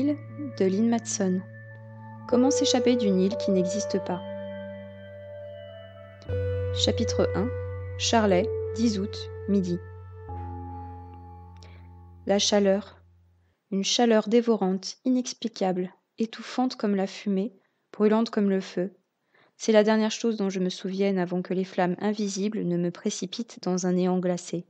de Lynn Matson. Comment s'échapper d'une île qui n'existe pas Chapitre 1 Charlet, 10 août, midi. La chaleur. Une chaleur dévorante, inexplicable, étouffante comme la fumée, brûlante comme le feu. C'est la dernière chose dont je me souvienne avant que les flammes invisibles ne me précipitent dans un néant glacé.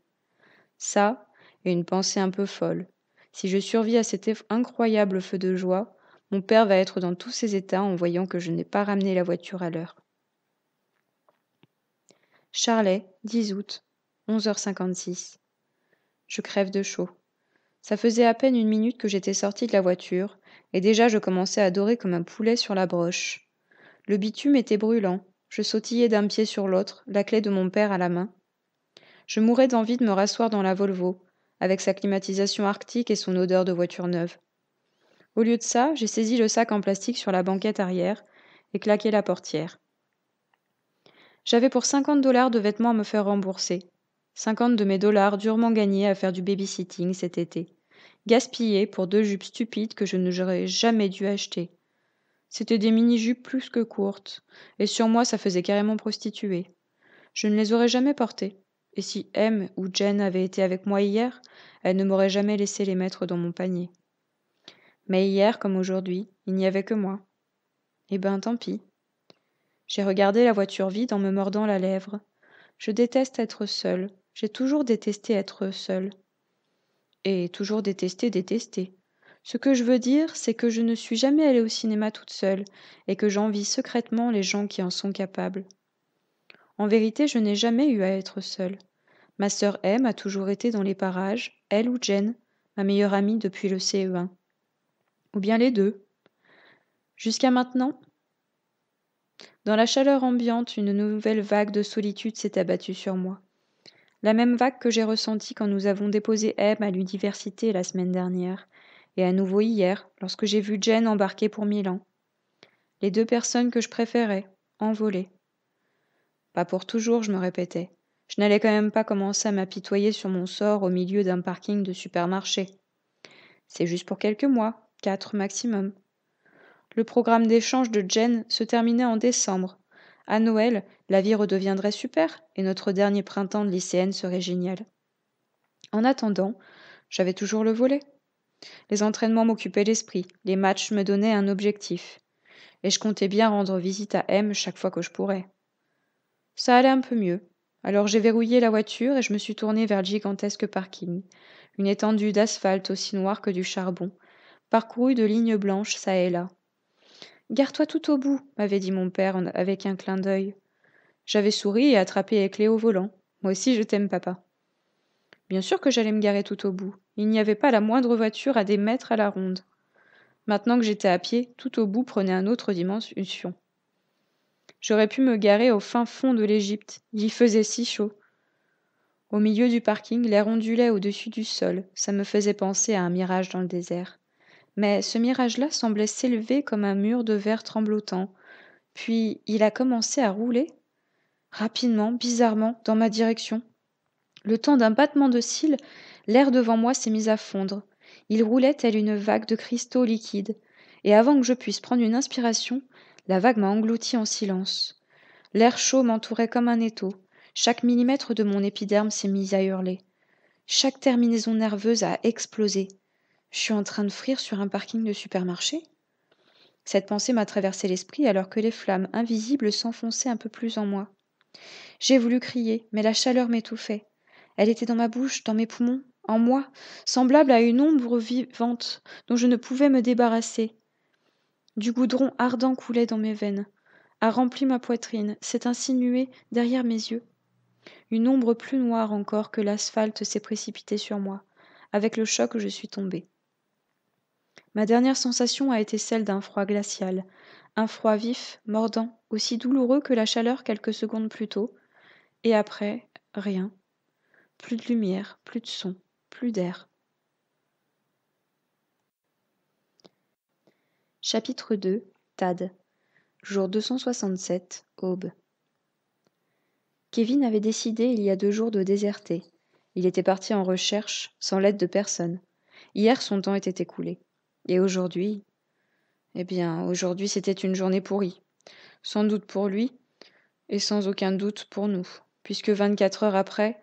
Ça, et une pensée un peu folle, si je survis à cet incroyable feu de joie, mon père va être dans tous ses états en voyant que je n'ai pas ramené la voiture à l'heure. Charlet, 10 août, 11h56. Je crève de chaud. Ça faisait à peine une minute que j'étais sorti de la voiture, et déjà je commençais à dorer comme un poulet sur la broche. Le bitume était brûlant, je sautillais d'un pied sur l'autre, la clé de mon père à la main. Je mourais d'envie de me rasseoir dans la Volvo, avec sa climatisation arctique et son odeur de voiture neuve. Au lieu de ça, j'ai saisi le sac en plastique sur la banquette arrière et claqué la portière. J'avais pour 50 dollars de vêtements à me faire rembourser. 50 de mes dollars durement gagnés à faire du babysitting cet été. Gaspillés pour deux jupes stupides que je ne jamais dû acheter. C'étaient des mini-jupes plus que courtes, et sur moi ça faisait carrément prostituée. Je ne les aurais jamais portées et si M ou Jane avaient été avec moi hier, elle ne m'aurait jamais laissé les mettre dans mon panier. Mais hier, comme aujourd'hui, il n'y avait que moi. Eh ben tant pis. J'ai regardé la voiture vide en me mordant la lèvre. Je déteste être seule. J'ai toujours détesté être seule. Et toujours détesté détester. Ce que je veux dire, c'est que je ne suis jamais allée au cinéma toute seule, et que j'envie secrètement les gens qui en sont capables en vérité je n'ai jamais eu à être seule ma sœur m a toujours été dans les parages elle ou jane ma meilleure amie depuis le ce 1 ou bien les deux jusqu'à maintenant dans la chaleur ambiante une nouvelle vague de solitude s'est abattue sur moi la même vague que j'ai ressentie quand nous avons déposé m à l'université la semaine dernière et à nouveau hier lorsque j'ai vu jane embarquer pour milan les deux personnes que je préférais envolées pas pour toujours, je me répétais. Je n'allais quand même pas commencer à m'apitoyer sur mon sort au milieu d'un parking de supermarché. C'est juste pour quelques mois, quatre maximum. Le programme d'échange de Jen se terminait en décembre. À Noël, la vie redeviendrait super et notre dernier printemps de lycéenne serait génial. En attendant, j'avais toujours le volet. Les entraînements m'occupaient l'esprit, les matchs me donnaient un objectif. Et je comptais bien rendre visite à M chaque fois que je pourrais. Ça allait un peu mieux. Alors j'ai verrouillé la voiture et je me suis tourné vers le gigantesque parking, une étendue d'asphalte aussi noire que du charbon, parcourue de lignes blanches çà et là. Gare-toi tout au bout, m'avait dit mon père avec un clin d'œil. J'avais souri et attrapé clés au volant. Moi aussi je t'aime, papa. Bien sûr que j'allais me garer tout au bout. Il n'y avait pas la moindre voiture à des mètres à la ronde. Maintenant que j'étais à pied, tout au bout prenait un autre dimension j'aurais pu me garer au fin fond de l'égypte il y faisait si chaud au milieu du parking l'air ondulait au-dessus du sol ça me faisait penser à un mirage dans le désert mais ce mirage là semblait s'élever comme un mur de verre tremblotant puis il a commencé à rouler rapidement bizarrement dans ma direction le temps d'un battement de cils l'air devant moi s'est mis à fondre il roulait tel une vague de cristaux liquides et avant que je puisse prendre une inspiration la vague m'a englouti en silence. L'air chaud m'entourait comme un étau. Chaque millimètre de mon épiderme s'est mis à hurler. Chaque terminaison nerveuse a explosé. Je suis en train de frire sur un parking de supermarché Cette pensée m'a traversé l'esprit alors que les flammes invisibles s'enfonçaient un peu plus en moi. J'ai voulu crier, mais la chaleur m'étouffait. Elle était dans ma bouche, dans mes poumons, en moi, semblable à une ombre vivante dont je ne pouvais me débarrasser du goudron ardent coulait dans mes veines a rempli ma poitrine s'est insinué derrière mes yeux une ombre plus noire encore que l'asphalte s'est précipitée sur moi avec le choc je suis tombée. ma dernière sensation a été celle d'un froid glacial un froid vif mordant aussi douloureux que la chaleur quelques secondes plus tôt et après rien plus de lumière plus de son plus d'air Chapitre 2 Tad Jour 267 Aube Kevin avait décidé il y a deux jours de déserter. Il était parti en recherche, sans l'aide de personne. Hier, son temps était écoulé. Et aujourd'hui Eh bien, aujourd'hui, c'était une journée pourrie. Sans doute pour lui, et sans aucun doute pour nous, puisque 24 heures après,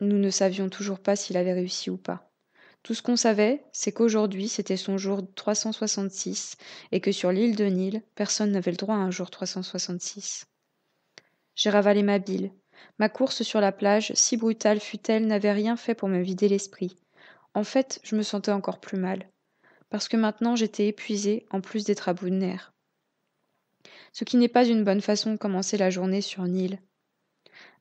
nous ne savions toujours pas s'il avait réussi ou pas. Tout ce qu'on savait, c'est qu'aujourd'hui c'était son jour 366 et que sur l'île de Nil, personne n'avait le droit à un jour 366. J'ai ravalé ma bile. Ma course sur la plage, si brutale fut-elle, n'avait rien fait pour me vider l'esprit. En fait, je me sentais encore plus mal. Parce que maintenant j'étais épuisée, en plus d'être à bout de nerfs. Ce qui n'est pas une bonne façon de commencer la journée sur Nil.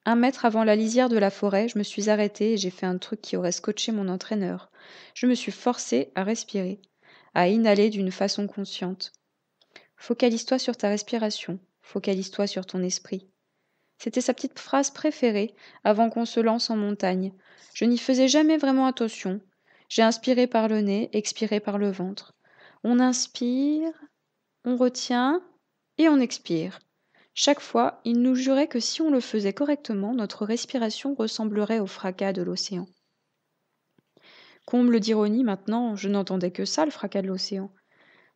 Un mètre avant la lisière de la forêt, je me suis arrêtée et j'ai fait un truc qui aurait scotché mon entraîneur. Je me suis forcée à respirer, à inhaler d'une façon consciente. Focalise-toi sur ta respiration, focalise-toi sur ton esprit. C'était sa petite phrase préférée avant qu'on se lance en montagne. Je n'y faisais jamais vraiment attention. J'ai inspiré par le nez, expiré par le ventre. On inspire, on retient et on expire. Chaque fois, il nous jurait que si on le faisait correctement, notre respiration ressemblerait au fracas de l'océan. Comble d'ironie maintenant, je n'entendais que ça, le fracas de l'océan.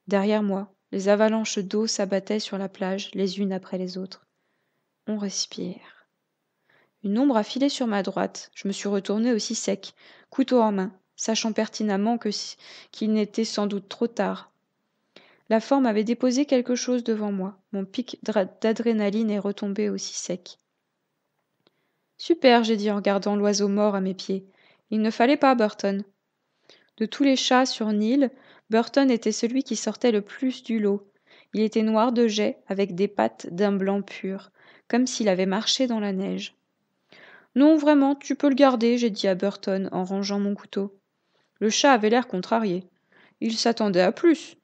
Derrière moi, les avalanches d'eau s'abattaient sur la plage, les unes après les autres. On respire. Une ombre a filé sur ma droite. Je me suis retourné aussi sec, couteau en main, sachant pertinemment qu'il n'était sans doute trop tard, la forme avait déposé quelque chose devant moi. Mon pic d'adrénaline est retombé aussi sec. Super, j'ai dit en regardant l'oiseau mort à mes pieds. Il ne fallait pas, Burton. De tous les chats sur Nil, Burton était celui qui sortait le plus du lot. Il était noir de jet, avec des pattes d'un blanc pur, comme s'il avait marché dans la neige. Non, vraiment, tu peux le garder, j'ai dit à Burton en rangeant mon couteau. Le chat avait l'air contrarié. Il s'attendait à plus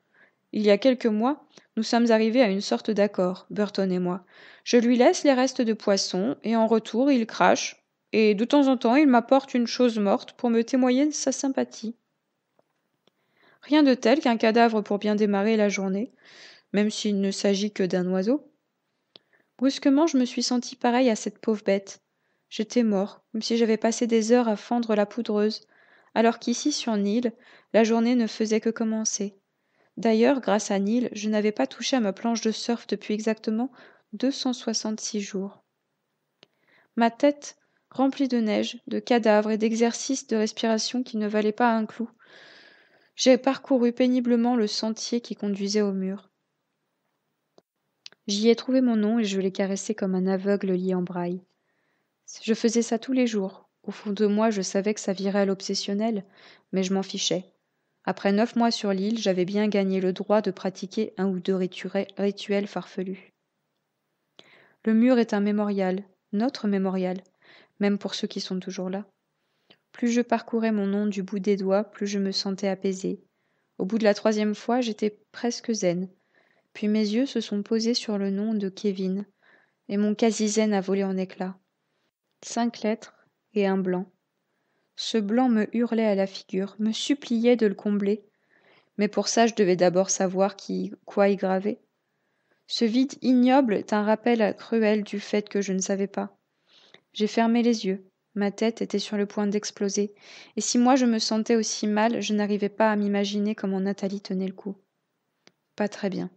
il y a quelques mois nous sommes arrivés à une sorte d'accord burton et moi je lui laisse les restes de poisson et en retour il crache et de temps en temps il m'apporte une chose morte pour me témoigner de sa sympathie rien de tel qu'un cadavre pour bien démarrer la journée même s'il ne s'agit que d'un oiseau brusquement je me suis senti pareil à cette pauvre bête j'étais mort comme si j'avais passé des heures à fendre la poudreuse alors qu'ici sur Nil, la journée ne faisait que commencer D'ailleurs, grâce à Neil, je n'avais pas touché à ma planche de surf depuis exactement 266 jours. Ma tête, remplie de neige, de cadavres et d'exercices de respiration qui ne valaient pas un clou, j'ai parcouru péniblement le sentier qui conduisait au mur. J'y ai trouvé mon nom et je l'ai caressé comme un aveugle lié en braille. Je faisais ça tous les jours. Au fond de moi, je savais que ça virait à l'obsessionnel, mais je m'en fichais. Après neuf mois sur l'île, j'avais bien gagné le droit de pratiquer un ou deux rituels farfelus. Le mur est un mémorial, notre mémorial, même pour ceux qui sont toujours là. Plus je parcourais mon nom du bout des doigts, plus je me sentais apaisé. Au bout de la troisième fois, j'étais presque zen. Puis mes yeux se sont posés sur le nom de Kevin, et mon quasi-zen a volé en éclats. Cinq lettres et un blanc ce blanc me hurlait à la figure me suppliait de le combler mais pour ça je devais d'abord savoir qui quoi y graver ce vide ignoble est un rappel cruel du fait que je ne savais pas j'ai fermé les yeux ma tête était sur le point d'exploser et si moi je me sentais aussi mal je n'arrivais pas à m'imaginer comment nathalie tenait le coup pas très bien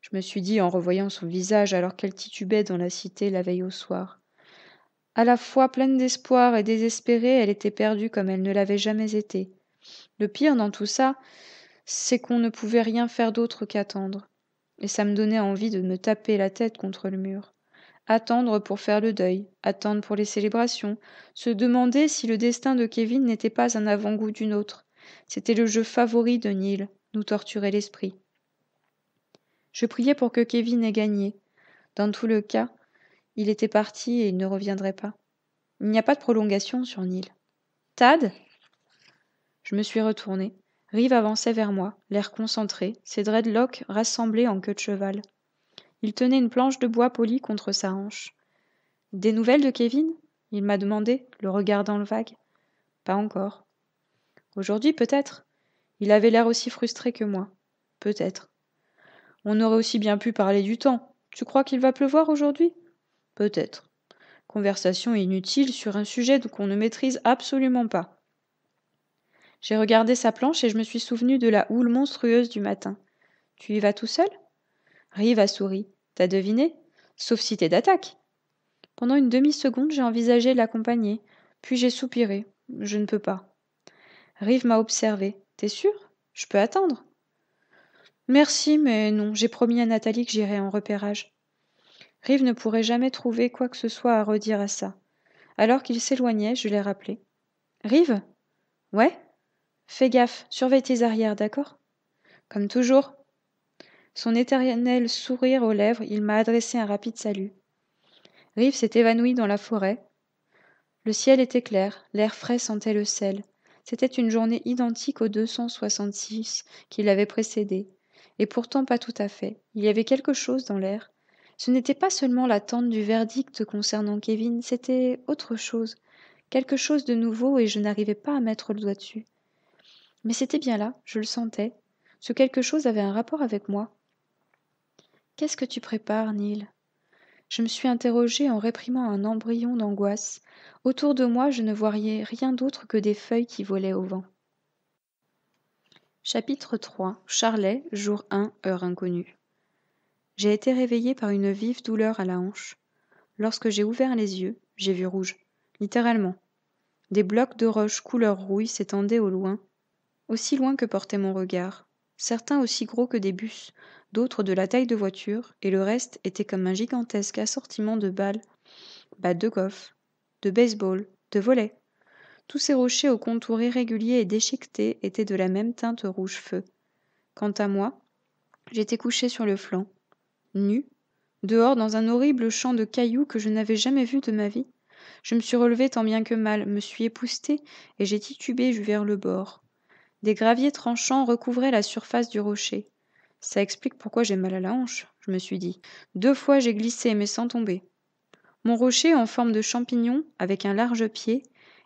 je me suis dit en revoyant son visage alors qu'elle titubait dans la cité la veille au soir à la fois pleine d'espoir et désespérée elle était perdue comme elle ne l'avait jamais été le pire dans tout ça c'est qu'on ne pouvait rien faire d'autre qu'attendre et ça me donnait envie de me taper la tête contre le mur attendre pour faire le deuil attendre pour les célébrations se demander si le destin de kevin n'était pas un avant-goût d'une autre. c'était le jeu favori de Neil, nous torturer l'esprit je priais pour que kevin ait gagné dans tout le cas il était parti et il ne reviendrait pas. Il n'y a pas de prolongation sur Nil. Tad Je me suis retournée. Rive avançait vers moi, l'air concentré, ses dreadlocks rassemblés en queue de cheval. Il tenait une planche de bois polie contre sa hanche. Des nouvelles de Kevin Il m'a demandé, le regardant le vague. Pas encore. Aujourd'hui, peut-être. Il avait l'air aussi frustré que moi. Peut-être. On aurait aussi bien pu parler du temps. Tu crois qu'il va pleuvoir aujourd'hui Peut-être. Conversation inutile sur un sujet qu'on ne maîtrise absolument pas. J'ai regardé sa planche et je me suis souvenu de la houle monstrueuse du matin. Tu y vas tout seul Rive a souri. T'as deviné Sauf si t'es d'attaque. Pendant une demi-seconde, j'ai envisagé l'accompagner, puis j'ai soupiré. Je ne peux pas. Rive m'a observé. T'es sûr Je peux attendre. Merci, mais non, j'ai promis à Nathalie que j'irai en repérage. Rive ne pourrait jamais trouver quoi que ce soit à redire à ça. Alors qu'il s'éloignait, je l'ai rappelé. Rive Ouais Fais gaffe, surveille tes arrières, d'accord Comme toujours. Son éternel sourire aux lèvres, il m'a adressé un rapide salut. Rive s'est évanouie dans la forêt. Le ciel était clair, l'air frais sentait le sel. C'était une journée identique aux 266 qui l'avaient précédée, et pourtant pas tout à fait. Il y avait quelque chose dans l'air, ce n'était pas seulement l'attente du verdict concernant Kevin, c'était autre chose, quelque chose de nouveau et je n'arrivais pas à mettre le doigt dessus. Mais c'était bien là, je le sentais. Ce quelque chose avait un rapport avec moi. Qu'est-ce que tu prépares, Neil Je me suis interrogée en réprimant un embryon d'angoisse. Autour de moi, je ne voyais rien d'autre que des feuilles qui volaient au vent. Chapitre 3 Charlet, jour 1, heure inconnue j'ai été réveillée par une vive douleur à la hanche. Lorsque j'ai ouvert les yeux, j'ai vu rouge, littéralement. Des blocs de roches couleur rouille s'étendaient au loin, aussi loin que portait mon regard, certains aussi gros que des bus, d'autres de la taille de voitures, et le reste était comme un gigantesque assortiment de balles, bah, de golf, de baseball, de volets. Tous ces rochers aux contours irréguliers et déchiquetés étaient de la même teinte rouge feu. Quant à moi, j'étais couché sur le flanc, nu dehors dans un horrible champ de cailloux que je n'avais jamais vu de ma vie je me suis relevé tant bien que mal me suis épousté et j'ai titubé vers le bord des graviers tranchants recouvraient la surface du rocher ça explique pourquoi j'ai mal à la hanche je me suis dit deux fois j'ai glissé mais sans tomber mon rocher en forme de champignon avec un large pied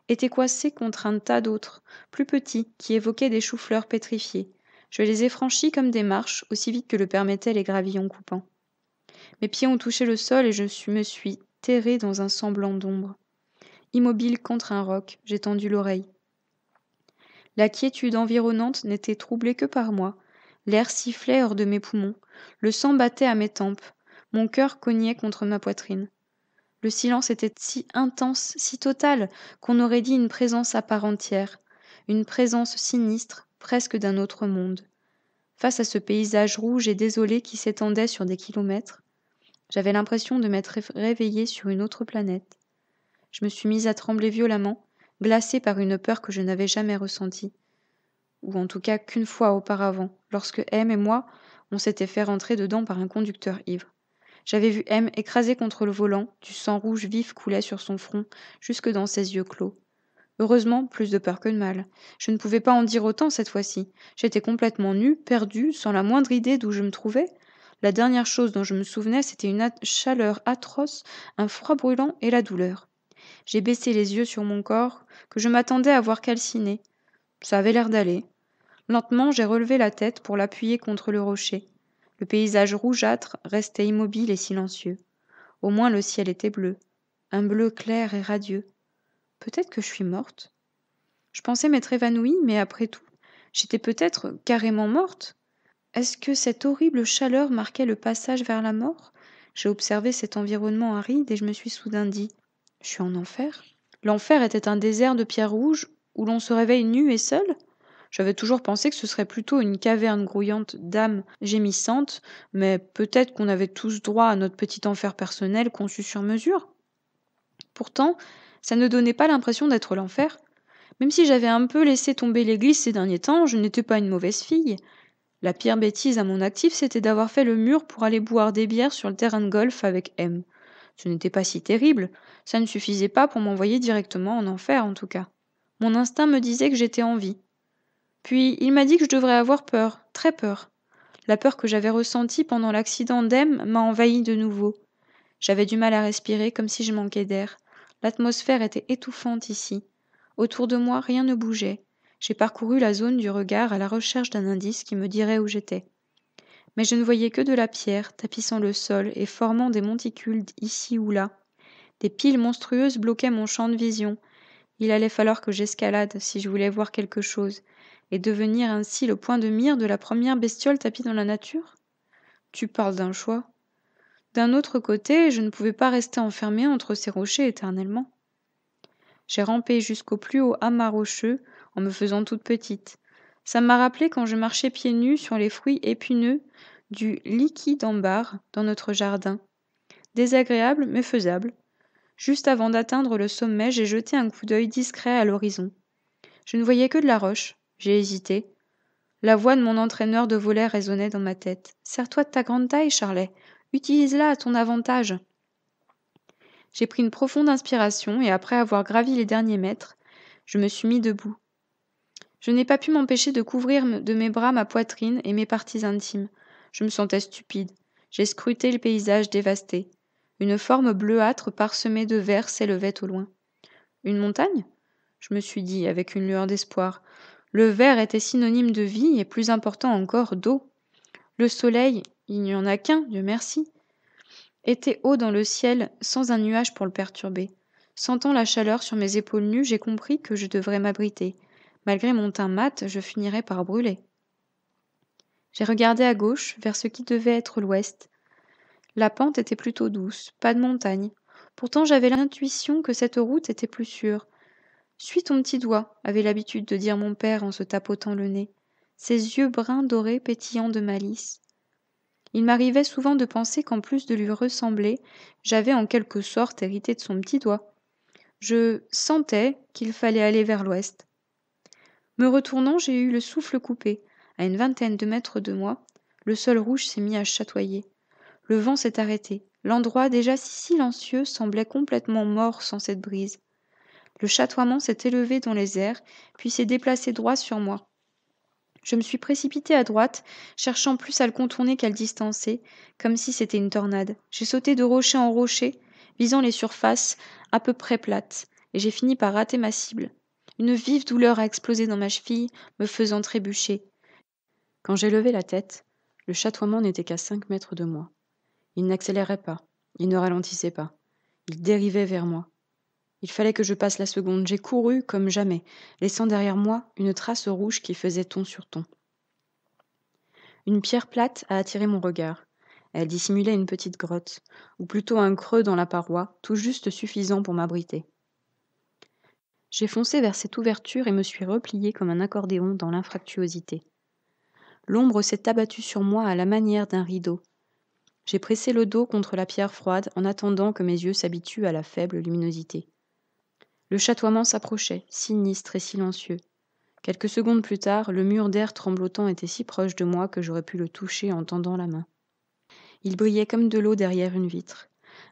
était coincé contre un tas d'autres plus petits qui évoquaient des choux-fleurs pétrifiés je les ai franchis comme des marches aussi vite que le permettaient les gravillons coupants mes pieds ont touché le sol et je me suis terré dans un semblant d'ombre immobile contre un roc j'ai tendu l'oreille la quiétude environnante n'était troublée que par moi l'air sifflait hors de mes poumons le sang battait à mes tempes mon cœur cognait contre ma poitrine le silence était si intense si total qu'on aurait dit une présence à part entière une présence sinistre presque d'un autre monde face à ce paysage rouge et désolé qui s'étendait sur des kilomètres j'avais l'impression de m'être réveillée sur une autre planète. Je me suis mise à trembler violemment, glacée par une peur que je n'avais jamais ressentie, ou en tout cas qu'une fois auparavant, lorsque M et moi, on s'était fait rentrer dedans par un conducteur ivre. J'avais vu M écrasé contre le volant, du sang rouge vif coulait sur son front, jusque dans ses yeux clos. Heureusement, plus de peur que de mal. Je ne pouvais pas en dire autant cette fois-ci. J'étais complètement nue, perdue, sans la moindre idée d'où je me trouvais, la dernière chose dont je me souvenais, c'était une chaleur atroce, un froid brûlant et la douleur. J'ai baissé les yeux sur mon corps, que je m'attendais à voir calciné. Ça avait l'air d'aller. Lentement, j'ai relevé la tête pour l'appuyer contre le rocher. Le paysage rougeâtre restait immobile et silencieux. Au moins le ciel était bleu, un bleu clair et radieux. Peut-être que je suis morte. Je pensais m'être évanouie, mais après tout, j'étais peut-être carrément morte. Est-ce que cette horrible chaleur marquait le passage vers la mort J'ai observé cet environnement aride et je me suis soudain dit Je suis en enfer L'enfer était un désert de pierres rouges où l'on se réveille nu et seul J'avais toujours pensé que ce serait plutôt une caverne grouillante d'âmes gémissantes, mais peut-être qu'on avait tous droit à notre petit enfer personnel conçu sur mesure. Pourtant, ça ne donnait pas l'impression d'être l'enfer. Même si j'avais un peu laissé tomber l'église ces derniers temps, je n'étais pas une mauvaise fille. La pire bêtise à mon actif, c'était d'avoir fait le mur pour aller boire des bières sur le terrain de golf avec M. Ce n'était pas si terrible, ça ne suffisait pas pour m'envoyer directement en enfer en tout cas. Mon instinct me disait que j'étais en vie. Puis il m'a dit que je devrais avoir peur, très peur. La peur que j'avais ressentie pendant l'accident d'Em m'a envahi de nouveau. J'avais du mal à respirer comme si je manquais d'air. L'atmosphère était étouffante ici. Autour de moi, rien ne bougeait j'ai parcouru la zone du regard à la recherche d'un indice qui me dirait où j'étais. Mais je ne voyais que de la pierre tapissant le sol et formant des monticules ici ou là. Des piles monstrueuses bloquaient mon champ de vision. Il allait falloir que j'escalade si je voulais voir quelque chose, et devenir ainsi le point de mire de la première bestiole tapie dans la nature Tu parles d'un choix. D'un autre côté, je ne pouvais pas rester enfermé entre ces rochers éternellement. J'ai rampé jusqu'au plus haut amas rocheux en me faisant toute petite. Ça m'a rappelé quand je marchais pieds nus sur les fruits épineux du liquide bar dans notre jardin. Désagréable, mais faisable. Juste avant d'atteindre le sommet, j'ai jeté un coup d'œil discret à l'horizon. Je ne voyais que de la roche. J'ai hésité. La voix de mon entraîneur de volet résonnait dans ma tête. Sers-toi de ta grande taille, Charlet. Utilise-la à ton avantage. J'ai pris une profonde inspiration et après avoir gravi les derniers mètres, je me suis mis debout. Je n'ai pas pu m'empêcher de couvrir de mes bras ma poitrine et mes parties intimes. Je me sentais stupide. J'ai scruté le paysage dévasté. Une forme bleuâtre parsemée de verre s'élevait au loin. Une montagne Je me suis dit avec une lueur d'espoir. Le verre était synonyme de vie et plus important encore d'eau. Le soleil, il n'y en a qu'un, Dieu merci, était haut dans le ciel sans un nuage pour le perturber. Sentant la chaleur sur mes épaules nues, j'ai compris que je devrais m'abriter, Malgré mon teint mat, je finirais par brûler. J'ai regardé à gauche, vers ce qui devait être l'ouest. La pente était plutôt douce, pas de montagne. Pourtant j'avais l'intuition que cette route était plus sûre. Suis ton petit doigt, avait l'habitude de dire mon père en se tapotant le nez, ses yeux bruns dorés pétillant de malice. Il m'arrivait souvent de penser qu'en plus de lui ressembler, j'avais en quelque sorte hérité de son petit doigt. Je sentais qu'il fallait aller vers l'ouest me retournant j'ai eu le souffle coupé à une vingtaine de mètres de moi le sol rouge s'est mis à chatoyer le vent s'est arrêté l'endroit déjà si silencieux semblait complètement mort sans cette brise le chatoiement s'est élevé dans les airs puis s'est déplacé droit sur moi je me suis précipité à droite, cherchant plus à le contourner qu'à le distancer, comme si c'était une tornade. J'ai sauté de rocher en rocher, visant les surfaces à peu près plates, et j'ai fini par rater ma cible. Une vive douleur a explosé dans ma cheville, me faisant trébucher. Quand j'ai levé la tête, le chatoiement n'était qu'à cinq mètres de moi. Il n'accélérait pas, il ne ralentissait pas. Il dérivait vers moi. Il fallait que je passe la seconde. J'ai couru comme jamais, laissant derrière moi une trace rouge qui faisait ton sur ton. Une pierre plate a attiré mon regard. Elle dissimulait une petite grotte, ou plutôt un creux dans la paroi, tout juste suffisant pour m'abriter. J'ai foncé vers cette ouverture et me suis replié comme un accordéon dans l'infractuosité. L'ombre s'est abattue sur moi à la manière d'un rideau. J'ai pressé le dos contre la pierre froide en attendant que mes yeux s'habituent à la faible luminosité. Le chatoiement s'approchait, sinistre et silencieux. Quelques secondes plus tard, le mur d'air tremblotant était si proche de moi que j'aurais pu le toucher en tendant la main. Il brillait comme de l'eau derrière une vitre.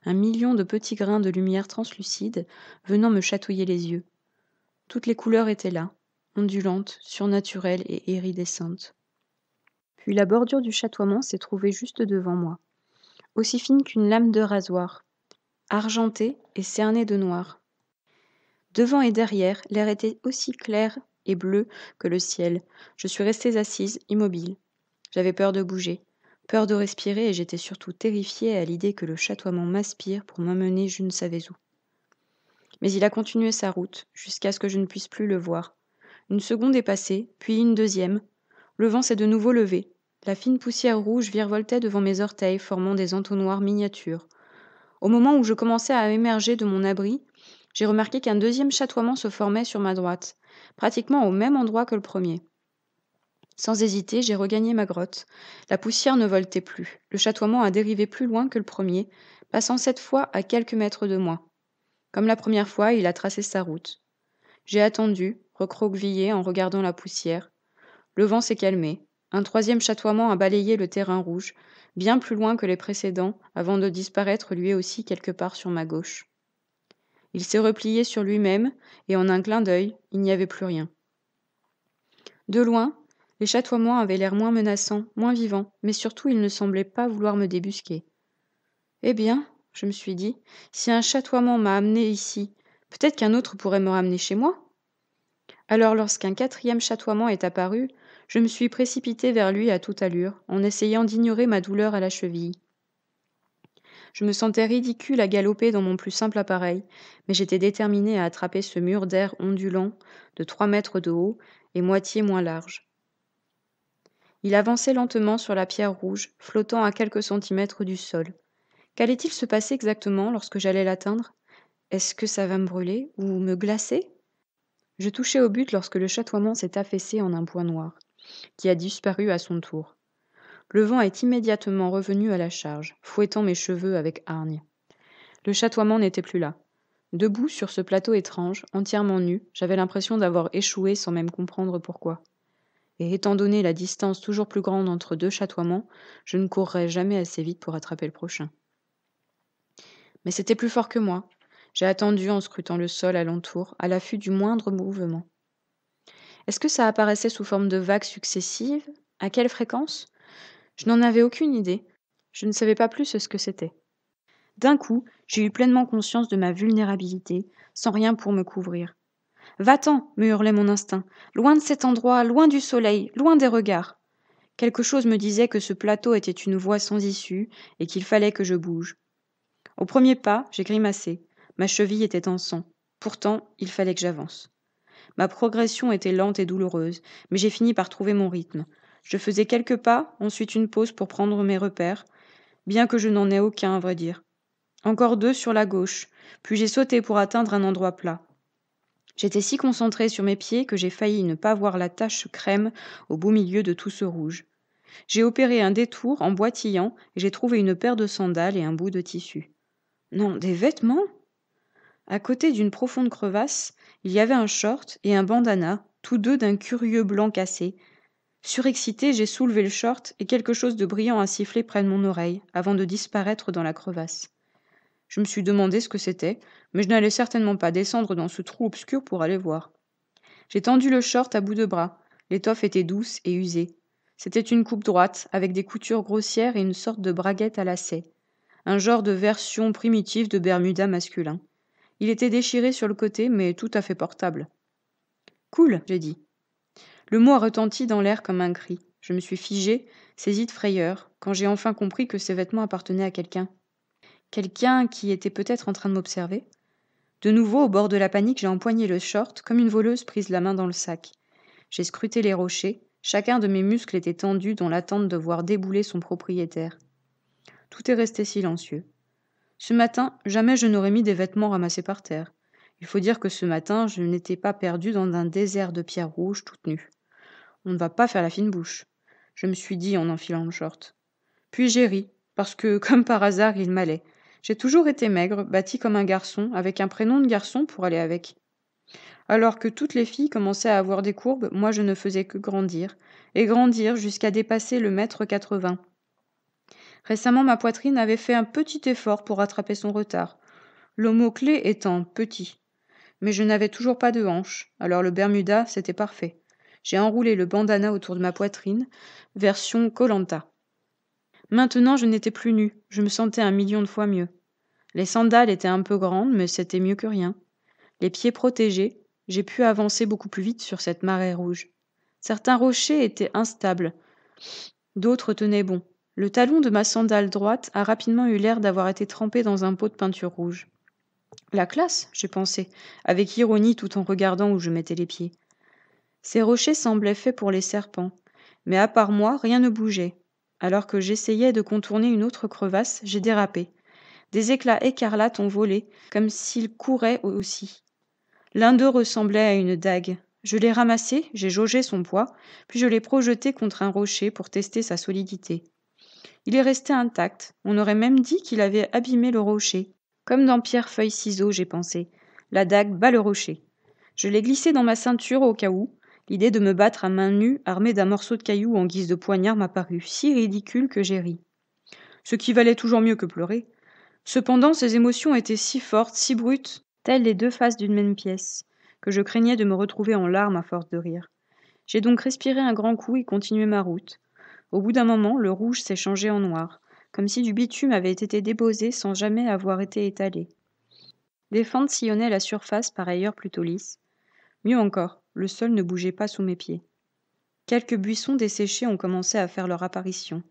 Un million de petits grains de lumière translucide venant me chatouiller les yeux. Toutes les couleurs étaient là, ondulantes, surnaturelles et iridescentes. Puis la bordure du chatoiement s'est trouvée juste devant moi, aussi fine qu'une lame de rasoir, argentée et cernée de noir. Devant et derrière, l'air était aussi clair et bleu que le ciel. Je suis restée assise, immobile. J'avais peur de bouger, peur de respirer et j'étais surtout terrifiée à l'idée que le chatoiement m'aspire pour m'amener je ne savais où mais il a continué sa route, jusqu'à ce que je ne puisse plus le voir. Une seconde est passée, puis une deuxième. Le vent s'est de nouveau levé. La fine poussière rouge virevoltait devant mes orteils, formant des entonnoirs miniatures. Au moment où je commençais à émerger de mon abri, j'ai remarqué qu'un deuxième chatoiement se formait sur ma droite, pratiquement au même endroit que le premier. Sans hésiter, j'ai regagné ma grotte. La poussière ne voltait plus. Le chatoiement a dérivé plus loin que le premier, passant cette fois à quelques mètres de moi. Comme la première fois, il a tracé sa route. J'ai attendu, recroquevillé en regardant la poussière. Le vent s'est calmé. Un troisième chatoiement a balayé le terrain rouge, bien plus loin que les précédents, avant de disparaître lui aussi quelque part sur ma gauche. Il s'est replié sur lui-même, et en un clin d'œil, il n'y avait plus rien. De loin, les chatoiements avaient l'air moins menaçants, moins vivants, mais surtout ils ne semblaient pas vouloir me débusquer. Eh bien, je me suis dit, si un chatoiement m'a amené ici, peut-être qu'un autre pourrait me ramener chez moi Alors lorsqu'un quatrième chatoiement est apparu, je me suis précipité vers lui à toute allure, en essayant d'ignorer ma douleur à la cheville. Je me sentais ridicule à galoper dans mon plus simple appareil, mais j'étais déterminé à attraper ce mur d'air ondulant, de trois mètres de haut et moitié moins large. Il avançait lentement sur la pierre rouge, flottant à quelques centimètres du sol. Qu'allait-il se passer exactement lorsque j'allais l'atteindre Est-ce que ça va me brûler ou me glacer Je touchais au but lorsque le chatoiement s'est affaissé en un point noir, qui a disparu à son tour. Le vent est immédiatement revenu à la charge, fouettant mes cheveux avec hargne. Le chatoiement n'était plus là. Debout sur ce plateau étrange, entièrement nu, j'avais l'impression d'avoir échoué sans même comprendre pourquoi. Et étant donné la distance toujours plus grande entre deux chatoiements, je ne courrais jamais assez vite pour attraper le prochain mais c'était plus fort que moi. J'ai attendu en scrutant le sol alentour, à l'affût du moindre mouvement. Est-ce que ça apparaissait sous forme de vagues successives À quelle fréquence Je n'en avais aucune idée. Je ne savais pas plus ce que c'était. D'un coup, j'ai eu pleinement conscience de ma vulnérabilité, sans rien pour me couvrir. Va-t'en, me hurlait mon instinct, loin de cet endroit, loin du soleil, loin des regards. Quelque chose me disait que ce plateau était une voie sans issue et qu'il fallait que je bouge. Au premier pas, j'ai grimacé. Ma cheville était en sang. Pourtant, il fallait que j'avance. Ma progression était lente et douloureuse, mais j'ai fini par trouver mon rythme. Je faisais quelques pas, ensuite une pause pour prendre mes repères, bien que je n'en ai aucun à vrai dire. Encore deux sur la gauche, puis j'ai sauté pour atteindre un endroit plat. J'étais si concentrée sur mes pieds que j'ai failli ne pas voir la tache crème au beau milieu de tout ce rouge. J'ai opéré un détour en boitillant et j'ai trouvé une paire de sandales et un bout de tissu. Non, des vêtements À côté d'une profonde crevasse, il y avait un short et un bandana, tous deux d'un curieux blanc cassé. Surexcité, j'ai soulevé le short et quelque chose de brillant a sifflé près de mon oreille, avant de disparaître dans la crevasse. Je me suis demandé ce que c'était, mais je n'allais certainement pas descendre dans ce trou obscur pour aller voir. J'ai tendu le short à bout de bras. L'étoffe était douce et usée. C'était une coupe droite, avec des coutures grossières et une sorte de braguette à lacets un genre de version primitive de Bermuda masculin. Il était déchiré sur le côté, mais tout à fait portable. Cool, j'ai dit. Le mot a retenti dans l'air comme un cri. Je me suis figé, saisie de frayeur, quand j'ai enfin compris que ces vêtements appartenaient à quelqu'un. Quelqu'un qui était peut-être en train de m'observer. De nouveau, au bord de la panique, j'ai empoigné le short, comme une voleuse prise la main dans le sac. J'ai scruté les rochers, chacun de mes muscles était tendu dans l'attente de voir débouler son propriétaire tout est resté silencieux. Ce matin, jamais je n'aurais mis des vêtements ramassés par terre. Il faut dire que ce matin, je n'étais pas perdue dans un désert de pierres rouges toutes nues. On ne va pas faire la fine bouche, je me suis dit en enfilant le short. Puis j'ai ri, parce que, comme par hasard, il m'allait. J'ai toujours été maigre, bâtie comme un garçon, avec un prénom de garçon pour aller avec. Alors que toutes les filles commençaient à avoir des courbes, moi je ne faisais que grandir, et grandir jusqu'à dépasser le mètre quatre vingt Récemment, ma poitrine avait fait un petit effort pour rattraper son retard, le mot-clé étant petit. Mais je n'avais toujours pas de hanches, alors le Bermuda, c'était parfait. J'ai enroulé le bandana autour de ma poitrine, version Colanta. Maintenant, je n'étais plus nue, je me sentais un million de fois mieux. Les sandales étaient un peu grandes, mais c'était mieux que rien. Les pieds protégés, j'ai pu avancer beaucoup plus vite sur cette marée rouge. Certains rochers étaient instables, d'autres tenaient bon. Le talon de ma sandale droite a rapidement eu l'air d'avoir été trempé dans un pot de peinture rouge. La classe, j'ai pensé, avec ironie tout en regardant où je mettais les pieds. Ces rochers semblaient faits pour les serpents, mais à part moi, rien ne bougeait. Alors que j'essayais de contourner une autre crevasse, j'ai dérapé. Des éclats écarlates ont volé, comme s'ils couraient aussi. L'un d'eux ressemblait à une dague. Je l'ai ramassé, j'ai jaugé son poids, puis je l'ai projeté contre un rocher pour tester sa solidité il est resté intact on aurait même dit qu'il avait abîmé le rocher comme dans pierre feuille ciseaux j'ai pensé la dague bat le rocher je l'ai glissé dans ma ceinture au cas où l'idée de me battre à mains nues armée d'un morceau de caillou en guise de poignard m'a paru si ridicule que j'ai ri ce qui valait toujours mieux que pleurer cependant ces émotions étaient si fortes si brutes telles les deux faces d'une même pièce que je craignais de me retrouver en larmes à force de rire j'ai donc respiré un grand coup et continué ma route au bout d'un moment, le rouge s'est changé en noir, comme si du bitume avait été déposé sans jamais avoir été étalé. Des fentes sillonnaient la surface par ailleurs plutôt lisse. Mieux encore, le sol ne bougeait pas sous mes pieds. Quelques buissons desséchés ont commencé à faire leur apparition.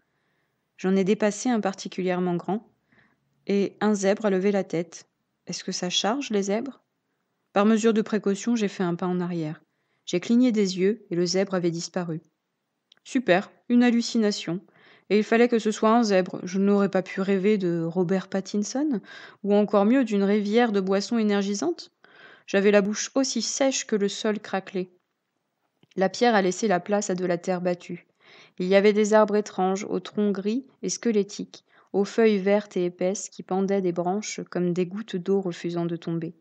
J'en ai dépassé un particulièrement grand, et un zèbre a levé la tête. Est-ce que ça charge les zèbres Par mesure de précaution, j'ai fait un pas en arrière. J'ai cligné des yeux et le zèbre avait disparu. Super, une hallucination. Et il fallait que ce soit un zèbre. Je n'aurais pas pu rêver de Robert Pattinson, ou encore mieux d'une rivière de boissons énergisantes. J'avais la bouche aussi sèche que le sol craquelé. La pierre a laissé la place à de la terre battue. Il y avait des arbres étranges, aux troncs gris et squelettiques, aux feuilles vertes et épaisses qui pendaient des branches comme des gouttes d'eau refusant de tomber.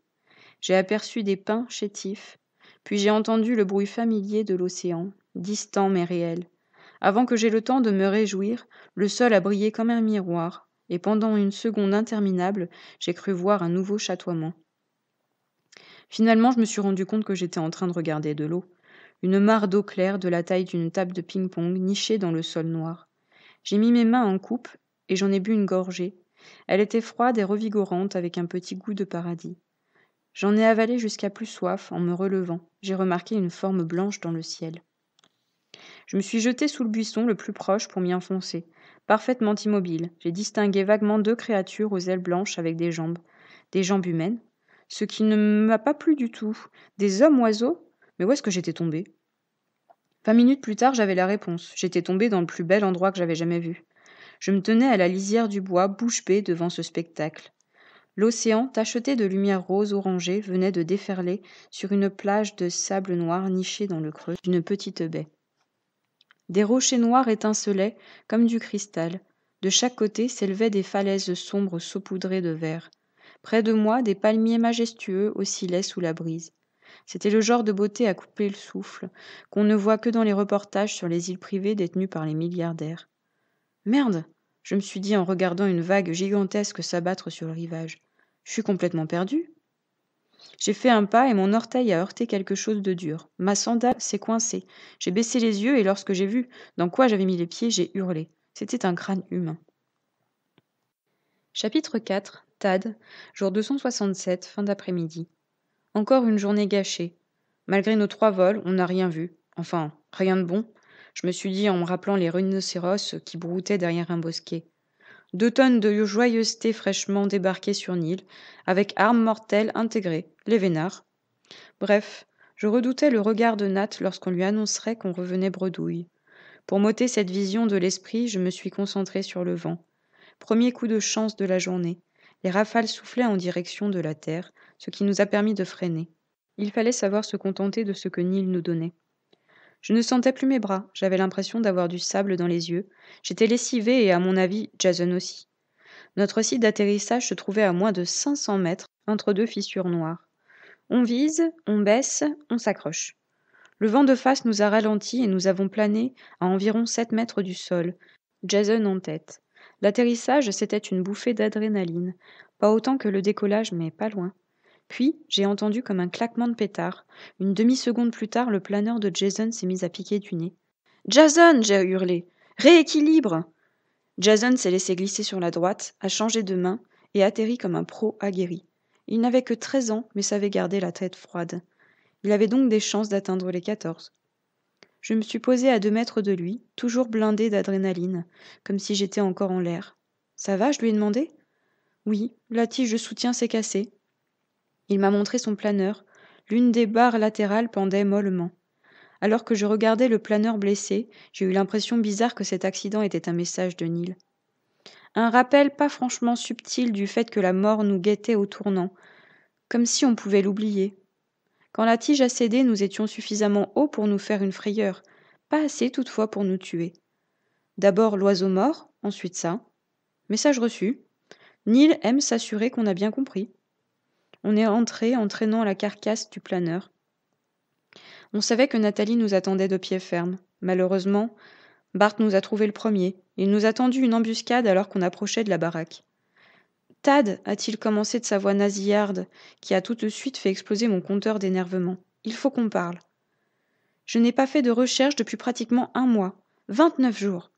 J'ai aperçu des pins chétifs, puis j'ai entendu le bruit familier de l'océan distant mais réel avant que j'aie le temps de me réjouir le sol a brillé comme un miroir et pendant une seconde interminable j'ai cru voir un nouveau chatoiement finalement je me suis rendu compte que j'étais en train de regarder de l'eau une mare d'eau claire de la taille d'une table de ping-pong nichée dans le sol noir j'ai mis mes mains en coupe et j'en ai bu une gorgée elle était froide et revigorante avec un petit goût de paradis J'en ai avalé jusqu'à plus soif en me relevant. J'ai remarqué une forme blanche dans le ciel. Je me suis jeté sous le buisson le plus proche pour m'y enfoncer. Parfaitement immobile, j'ai distingué vaguement deux créatures aux ailes blanches avec des jambes. Des jambes humaines Ce qui ne m'a pas plu du tout. Des hommes oiseaux Mais où est-ce que j'étais tombé Vingt minutes plus tard, j'avais la réponse. J'étais tombé dans le plus bel endroit que j'avais jamais vu. Je me tenais à la lisière du bois, bouche bée devant ce spectacle. L'océan, tacheté de lumière rose orangée, venait de déferler sur une plage de sable noir nichée dans le creux d'une petite baie. Des rochers noirs étincelaient comme du cristal. De chaque côté s'élevaient des falaises sombres saupoudrées de verre. Près de moi, des palmiers majestueux oscillaient sous la brise. C'était le genre de beauté à couper le souffle, qu'on ne voit que dans les reportages sur les îles privées détenues par les milliardaires. Merde je me suis dit en regardant une vague gigantesque s'abattre sur le rivage. Je suis complètement perdu. J'ai fait un pas et mon orteil a heurté quelque chose de dur. Ma sandale s'est coincée. J'ai baissé les yeux et lorsque j'ai vu dans quoi j'avais mis les pieds, j'ai hurlé. C'était un crâne humain. Chapitre 4 Tad, jour 267, fin d'après-midi. Encore une journée gâchée. Malgré nos trois vols, on n'a rien vu. Enfin, rien de bon. Je me suis dit en me rappelant les rhinocéros qui broutaient derrière un bosquet. Deux tonnes de joyeuseté fraîchement débarquées sur Nil, avec armes mortelles intégrées, les vénards. Bref, je redoutais le regard de Nat lorsqu'on lui annoncerait qu'on revenait bredouille. Pour m'ôter cette vision de l'esprit, je me suis concentré sur le vent. Premier coup de chance de la journée. Les rafales soufflaient en direction de la terre, ce qui nous a permis de freiner. Il fallait savoir se contenter de ce que Nil nous donnait je ne sentais plus mes bras, j'avais l'impression d'avoir du sable dans les yeux. J'étais lessivé et, à mon avis, Jason aussi. Notre site d'atterrissage se trouvait à moins de 500 mètres entre deux fissures noires. On vise, on baisse, on s'accroche. Le vent de face nous a ralenti et nous avons plané à environ 7 mètres du sol, Jason en tête. L'atterrissage, c'était une bouffée d'adrénaline. Pas autant que le décollage, mais pas loin. Puis, j'ai entendu comme un claquement de pétard. Une demi-seconde plus tard, le planeur de Jason s'est mis à piquer du nez. Jason j'ai hurlé. Rééquilibre Jason s'est laissé glisser sur la droite, a changé de main et atterri comme un pro aguerri. Il n'avait que 13 ans, mais savait garder la tête froide. Il avait donc des chances d'atteindre les 14. Je me suis posé à deux mètres de lui, toujours blindé d'adrénaline, comme si j'étais encore en l'air. Ça va je lui ai demandé. Oui, la tige de soutien s'est cassée, il m'a montré son planeur l'une des barres latérales pendait mollement alors que je regardais le planeur blessé j'ai eu l'impression bizarre que cet accident était un message de nil un rappel pas franchement subtil du fait que la mort nous guettait au tournant comme si on pouvait l'oublier quand la tige a cédé nous étions suffisamment hauts pour nous faire une frayeur pas assez toutefois pour nous tuer d'abord l'oiseau mort ensuite ça message reçu nil aime s'assurer qu'on a bien compris on est entré en traînant la carcasse du planeur. On savait que Nathalie nous attendait de pied ferme. Malheureusement, Bart nous a trouvé le premier. Il nous a tendu une embuscade alors qu'on approchait de la baraque. Tad a-t-il commencé de sa voix nasillarde, qui a tout de suite fait exploser mon compteur d'énervement. Il faut qu'on parle. Je n'ai pas fait de recherche depuis pratiquement un mois. Vingt-neuf jours.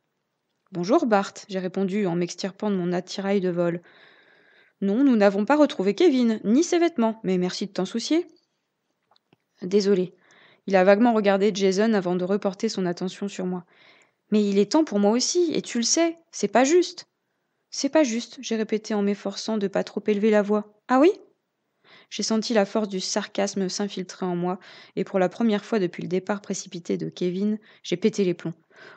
Bonjour, Bart, j'ai répondu en m'extirpant de mon attirail de vol. Non, nous n'avons pas retrouvé Kevin, ni ses vêtements, mais merci de t'en soucier. Désolé. Il a vaguement regardé Jason avant de reporter son attention sur moi. Mais il est temps pour moi aussi, et tu le sais, c'est pas juste. C'est pas juste, j'ai répété en m'efforçant de pas trop élever la voix. Ah oui J'ai senti la force du sarcasme s'infiltrer en moi, et pour la première fois depuis le départ précipité de Kevin, j'ai pété les plombs.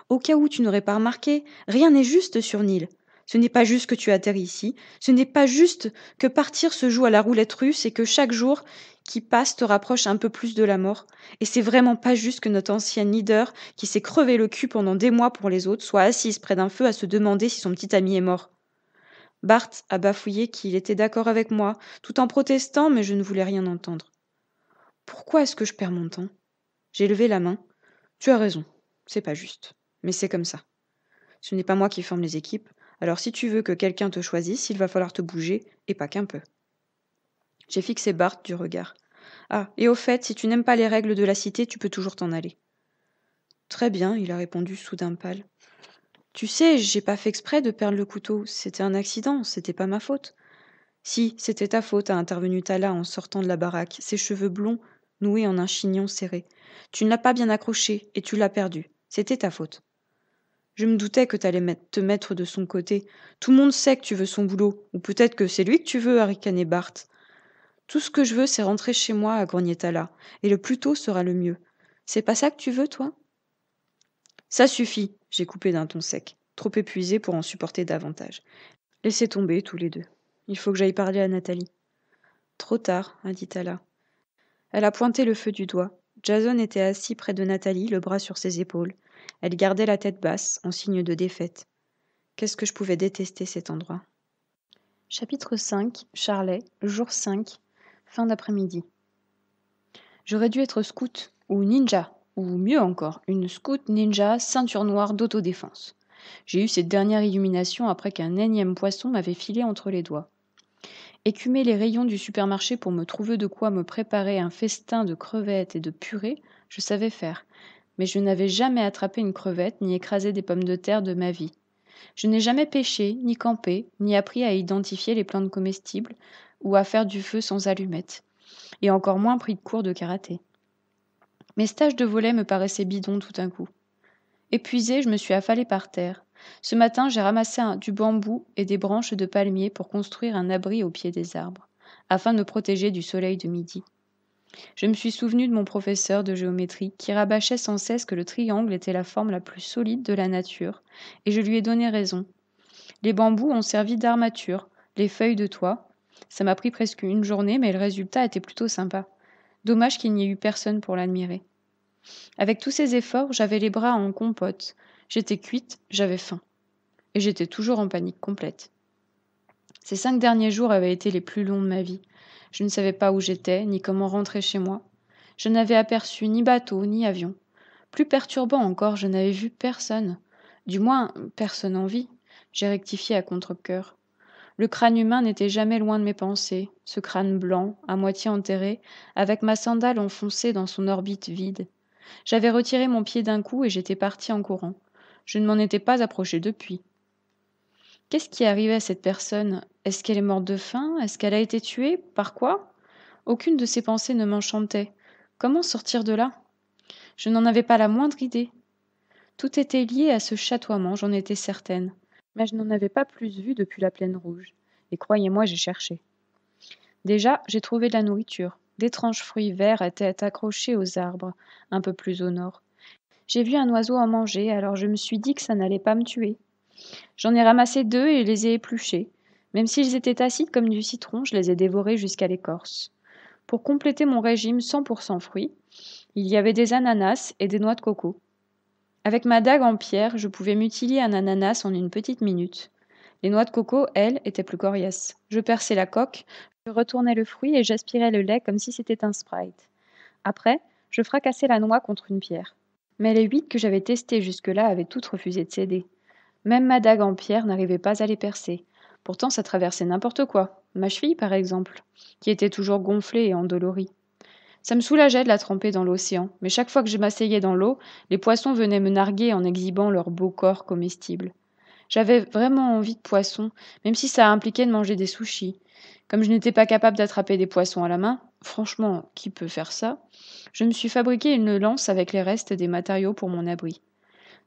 Au cas où tu n'aurais pas remarqué, rien n'est juste sur Nil. Ce n'est pas juste que tu atterris ici. Ce n'est pas juste que partir se joue à la roulette russe et que chaque jour qui passe te rapproche un peu plus de la mort. Et c'est vraiment pas juste que notre ancienne leader, qui s'est crevé le cul pendant des mois pour les autres, soit assise près d'un feu à se demander si son petit ami est mort. Bart a bafouillé qu'il était d'accord avec moi, tout en protestant, mais je ne voulais rien entendre. Pourquoi est-ce que je perds mon temps J'ai levé la main. Tu as raison, c'est pas juste. Mais c'est comme ça. Ce n'est pas moi qui forme les équipes, alors si tu veux que quelqu'un te choisisse, il va falloir te bouger, et pas qu'un peu. J'ai fixé Bart du regard. Ah, et au fait, si tu n'aimes pas les règles de la cité, tu peux toujours t'en aller. Très bien, il a répondu soudain pâle. Tu sais, j'ai pas fait exprès de perdre le couteau. C'était un accident, c'était pas ma faute. Si, c'était ta faute, a intervenu Tala en sortant de la baraque, ses cheveux blonds noués en un chignon serré. Tu ne l'as pas bien accroché et tu l'as perdu. C'était ta faute. Je me doutais que t'allais allais te mettre de son côté. Tout le monde sait que tu veux son boulot, ou peut-être que c'est lui que tu veux, ricané Bart. Tout ce que je veux, c'est rentrer chez moi à Tala. et le plus tôt sera le mieux. C'est pas ça que tu veux, toi Ça suffit, j'ai coupé d'un ton sec, trop épuisé pour en supporter davantage. Laissez tomber tous les deux. Il faut que j'aille parler à Nathalie. Trop tard, a dit Tala. Elle a pointé le feu du doigt. Jason était assis près de Nathalie, le bras sur ses épaules elle gardait la tête basse en signe de défaite qu'est-ce que je pouvais détester cet endroit chapitre charlet jour fin d'après-midi j'aurais dû être scout ou ninja ou mieux encore une scout ninja ceinture noire d'autodéfense j'ai eu cette dernière illumination après qu'un énième poisson m'avait filé entre les doigts écumer les rayons du supermarché pour me trouver de quoi me préparer un festin de crevettes et de purée je savais faire mais je n'avais jamais attrapé une crevette ni écrasé des pommes de terre de ma vie. Je n'ai jamais pêché, ni campé, ni appris à identifier les plantes comestibles ou à faire du feu sans allumettes, et encore moins pris de cours de karaté. Mes stages de volet me paraissaient bidons tout un coup. Épuisé, je me suis affalé par terre. Ce matin, j'ai ramassé du bambou et des branches de palmier pour construire un abri au pied des arbres, afin de me protéger du soleil de midi. Je me suis souvenu de mon professeur de géométrie qui rabâchait sans cesse que le triangle était la forme la plus solide de la nature, et je lui ai donné raison. Les bambous ont servi d'armature, les feuilles de toit. Ça m'a pris presque une journée, mais le résultat était plutôt sympa. Dommage qu'il n'y ait eu personne pour l'admirer. Avec tous ces efforts, j'avais les bras en compote. J'étais cuite, j'avais faim. Et j'étais toujours en panique complète. Ces cinq derniers jours avaient été les plus longs de ma vie. Je ne savais pas où j'étais, ni comment rentrer chez moi. Je n'avais aperçu ni bateau, ni avion. Plus perturbant encore, je n'avais vu personne. Du moins, personne en vie. J'ai rectifié à contre-coeur. Le crâne humain n'était jamais loin de mes pensées, ce crâne blanc, à moitié enterré, avec ma sandale enfoncée dans son orbite vide. J'avais retiré mon pied d'un coup et j'étais parti en courant. Je ne m'en étais pas approché depuis. Qu'est-ce qui arrivait à cette personne est-ce qu'elle est morte de faim Est-ce qu'elle a été tuée Par quoi Aucune de ces pensées ne m'enchantait. Comment sortir de là Je n'en avais pas la moindre idée. Tout était lié à ce chatoiement, j'en étais certaine. Mais je n'en avais pas plus vu depuis la plaine rouge. Et croyez-moi, j'ai cherché. Déjà, j'ai trouvé de la nourriture. D'étranges fruits verts étaient accrochés aux arbres, un peu plus au nord. J'ai vu un oiseau en manger, alors je me suis dit que ça n'allait pas me tuer. J'en ai ramassé deux et les ai épluchés. Même s'ils étaient acides comme du citron, je les ai dévorés jusqu'à l'écorce. Pour compléter mon régime 100% fruits, il y avait des ananas et des noix de coco. Avec ma dague en pierre, je pouvais mutiler un ananas en une petite minute. Les noix de coco, elles, étaient plus coriaces. Je perçais la coque, je retournais le fruit et j'aspirais le lait comme si c'était un sprite. Après, je fracassais la noix contre une pierre. Mais les huit que j'avais testées jusque-là avaient toutes refusé de céder. Même ma dague en pierre n'arrivait pas à les percer. Pourtant, ça traversait n'importe quoi. Ma cheville, par exemple, qui était toujours gonflée et endolorie. Ça me soulageait de la tremper dans l'océan, mais chaque fois que je m'asseyais dans l'eau, les poissons venaient me narguer en exhibant leur beau corps comestible. J'avais vraiment envie de poissons, même si ça impliquait de manger des sushis. Comme je n'étais pas capable d'attraper des poissons à la main, franchement, qui peut faire ça Je me suis fabriqué une lance avec les restes des matériaux pour mon abri.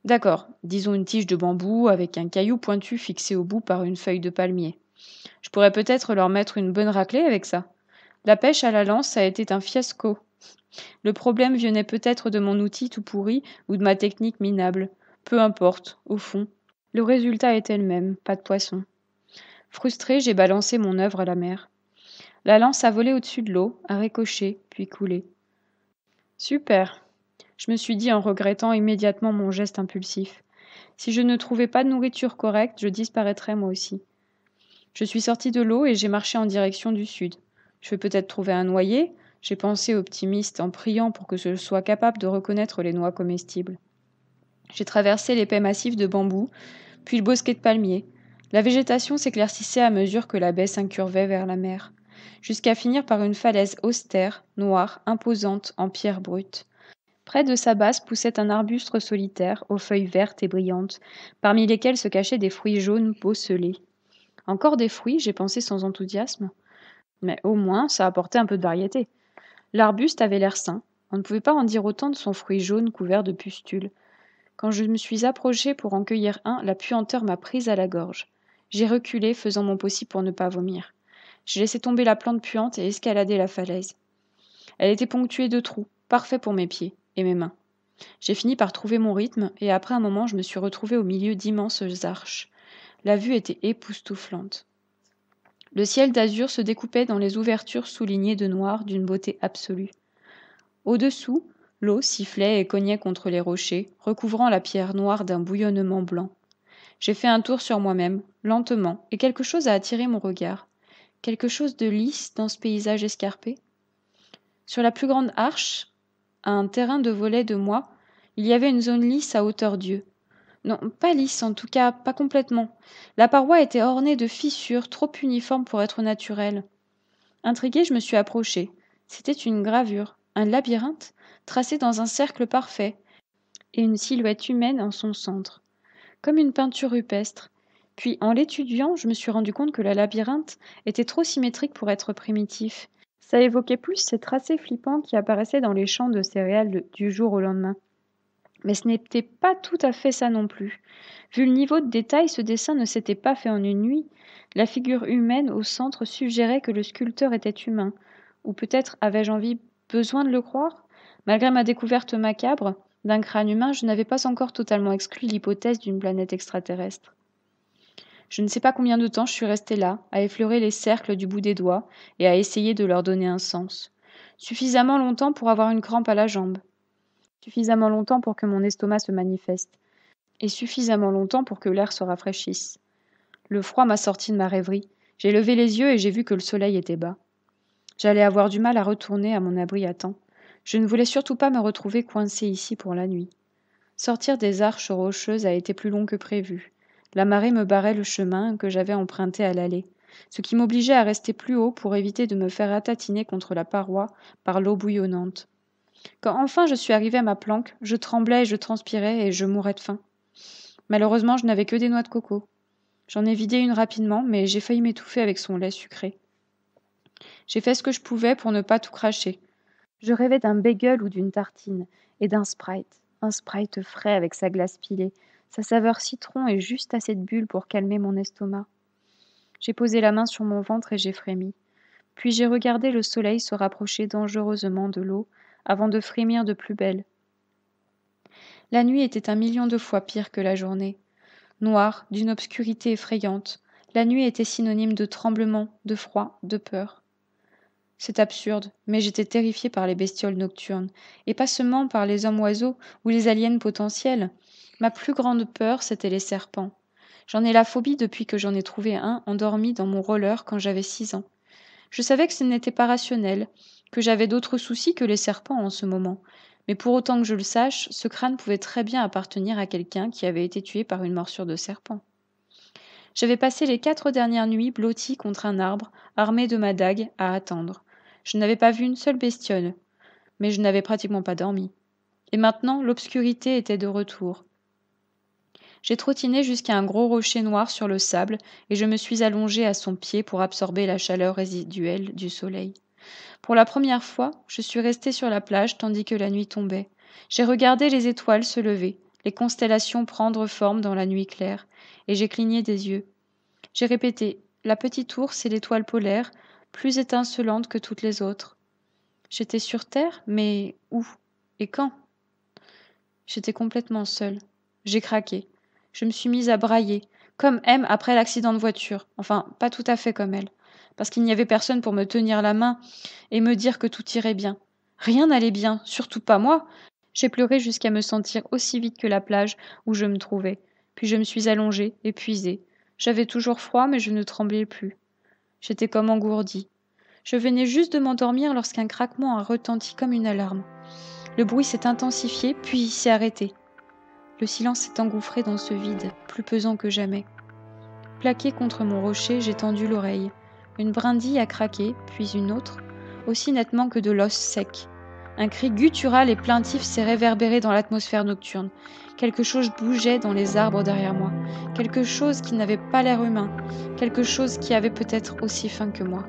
D'accord, disons une tige de bambou avec un caillou pointu fixé au bout par une feuille de palmier. Je pourrais peut-être leur mettre une bonne raclée avec ça. La pêche à la lance a été un fiasco. Le problème venait peut-être de mon outil tout pourri ou de ma technique minable. Peu importe, au fond. Le résultat était le même, pas de poisson. Frustré, j'ai balancé mon œuvre à la mer. La lance a volé au-dessus de l'eau, a ricoché, puis coulé. Super, je me suis dit en regrettant immédiatement mon geste impulsif. Si je ne trouvais pas de nourriture correcte, je disparaîtrais moi aussi. Je suis sorti de l'eau et j'ai marché en direction du sud. Je vais peut-être trouver un noyer, j'ai pensé optimiste en priant pour que je sois capable de reconnaître les noix comestibles. J'ai traversé l'épais massif de bambous, puis le bosquet de palmiers. La végétation s'éclaircissait à mesure que la baie s'incurvait vers la mer, jusqu'à finir par une falaise austère, noire, imposante, en pierre brute. Près de sa base poussait un arbuste solitaire, aux feuilles vertes et brillantes, parmi lesquelles se cachaient des fruits jaunes bosselés. Encore des fruits, j'ai pensé sans enthousiasme. Mais au moins, ça apportait un peu de variété. L'arbuste avait l'air sain. On ne pouvait pas en dire autant de son fruit jaune couvert de pustules. Quand je me suis approchée pour en cueillir un, la puanteur m'a prise à la gorge. J'ai reculé, faisant mon possible pour ne pas vomir. J'ai laissé tomber la plante puante et escaladé la falaise. Elle était ponctuée de trous, parfait pour mes pieds mes mains. J'ai fini par trouver mon rythme, et après un moment je me suis retrouvée au milieu d'immenses arches. La vue était époustouflante. Le ciel d'azur se découpait dans les ouvertures soulignées de noir d'une beauté absolue. Au-dessous, l'eau sifflait et cognait contre les rochers, recouvrant la pierre noire d'un bouillonnement blanc. J'ai fait un tour sur moi-même, lentement, et quelque chose a attiré mon regard. Quelque chose de lisse dans ce paysage escarpé. Sur la plus grande arche, à un terrain de volets de moi il y avait une zone lisse à hauteur d'yeux non pas lisse en tout cas pas complètement la paroi était ornée de fissures trop uniformes pour être naturelles intrigué je me suis approché c'était une gravure un labyrinthe tracé dans un cercle parfait et une silhouette humaine en son centre comme une peinture rupestre puis en l'étudiant je me suis rendu compte que le labyrinthe était trop symétrique pour être primitif ça évoquait plus ces tracés flippants qui apparaissaient dans les champs de céréales du jour au lendemain. Mais ce n'était pas tout à fait ça non plus. Vu le niveau de détail, ce dessin ne s'était pas fait en une nuit. La figure humaine au centre suggérait que le sculpteur était humain. Ou peut-être avais-je envie, besoin de le croire Malgré ma découverte macabre d'un crâne humain, je n'avais pas encore totalement exclu l'hypothèse d'une planète extraterrestre je ne sais pas combien de temps je suis restée là, à effleurer les cercles du bout des doigts et à essayer de leur donner un sens. Suffisamment longtemps pour avoir une crampe à la jambe. Suffisamment longtemps pour que mon estomac se manifeste. Et suffisamment longtemps pour que l'air se rafraîchisse. Le froid m'a sorti de ma rêverie. J'ai levé les yeux et j'ai vu que le soleil était bas. J'allais avoir du mal à retourner à mon abri à temps. Je ne voulais surtout pas me retrouver coincée ici pour la nuit. Sortir des arches rocheuses a été plus long que prévu la marée me barrait le chemin que j'avais emprunté à l'allée, ce qui m'obligeait à rester plus haut pour éviter de me faire ratatiner contre la paroi par l'eau bouillonnante. Quand enfin je suis arrivé à ma planque, je tremblais et je transpirais et je mourais de faim. Malheureusement, je n'avais que des noix de coco. J'en ai vidé une rapidement, mais j'ai failli m'étouffer avec son lait sucré. J'ai fait ce que je pouvais pour ne pas tout cracher. Je rêvais d'un bagel ou d'une tartine, et d'un sprite, un sprite frais avec sa glace pilée, sa saveur citron est juste assez de bulle pour calmer mon estomac. J'ai posé la main sur mon ventre et j'ai frémi. Puis j'ai regardé le soleil se rapprocher dangereusement de l'eau avant de frémir de plus belle. La nuit était un million de fois pire que la journée. Noire, d'une obscurité effrayante, la nuit était synonyme de tremblement, de froid, de peur. C'est absurde, mais j'étais terrifiée par les bestioles nocturnes, et pas seulement par les hommes oiseaux ou les aliens potentiels, Ma plus grande peur, c'était les serpents. J'en ai la phobie depuis que j'en ai trouvé un endormi dans mon roller quand j'avais six ans. Je savais que ce n'était pas rationnel, que j'avais d'autres soucis que les serpents en ce moment, mais pour autant que je le sache, ce crâne pouvait très bien appartenir à quelqu'un qui avait été tué par une morsure de serpent. J'avais passé les quatre dernières nuits blotti contre un arbre, armé de ma dague, à attendre. Je n'avais pas vu une seule bestiole, mais je n'avais pratiquement pas dormi. Et maintenant, l'obscurité était de retour. J'ai trottiné jusqu'à un gros rocher noir sur le sable et je me suis allongé à son pied pour absorber la chaleur résiduelle du soleil. Pour la première fois, je suis resté sur la plage tandis que la nuit tombait. J'ai regardé les étoiles se lever, les constellations prendre forme dans la nuit claire, et j'ai cligné des yeux. J'ai répété La petite ours est l'étoile polaire, plus étincelante que toutes les autres. J'étais sur Terre, mais où et quand J'étais complètement seul. J'ai craqué je me suis mise à brailler, comme M après l'accident de voiture, enfin pas tout à fait comme elle, parce qu'il n'y avait personne pour me tenir la main et me dire que tout irait bien. Rien n'allait bien, surtout pas moi. J'ai pleuré jusqu'à me sentir aussi vite que la plage où je me trouvais, puis je me suis allongée, épuisée. J'avais toujours froid, mais je ne tremblais plus. J'étais comme engourdie. Je venais juste de m'endormir lorsqu'un craquement a retenti comme une alarme. Le bruit s'est intensifié, puis s'est arrêté le silence s'est engouffré dans ce vide, plus pesant que jamais. Plaqué contre mon rocher, j'ai tendu l'oreille. Une brindille a craqué, puis une autre, aussi nettement que de l'os sec. Un cri guttural et plaintif s'est réverbéré dans l'atmosphère nocturne. Quelque chose bougeait dans les arbres derrière moi, quelque chose qui n'avait pas l'air humain, quelque chose qui avait peut-être aussi faim que moi.